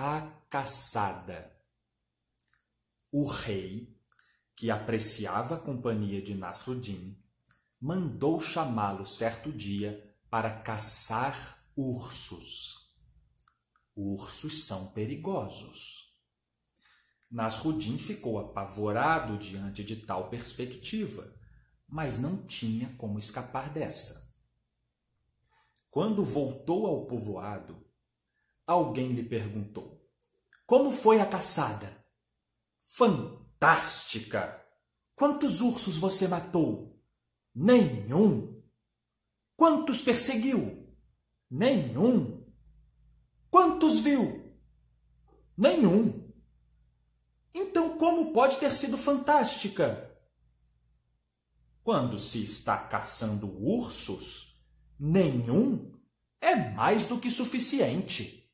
a caçada. O rei, que apreciava a companhia de Nasruddin, mandou chamá-lo certo dia para caçar ursos. Ursos são perigosos. Nasruddin ficou apavorado diante de tal perspectiva, mas não tinha como escapar dessa. Quando voltou ao povoado, Alguém lhe perguntou: Como foi a caçada? Fantástica! Quantos ursos você matou? Nenhum! Quantos perseguiu? Nenhum! Quantos viu? Nenhum! Então, como pode ter sido fantástica? Quando se está caçando ursos, nenhum é mais do que suficiente.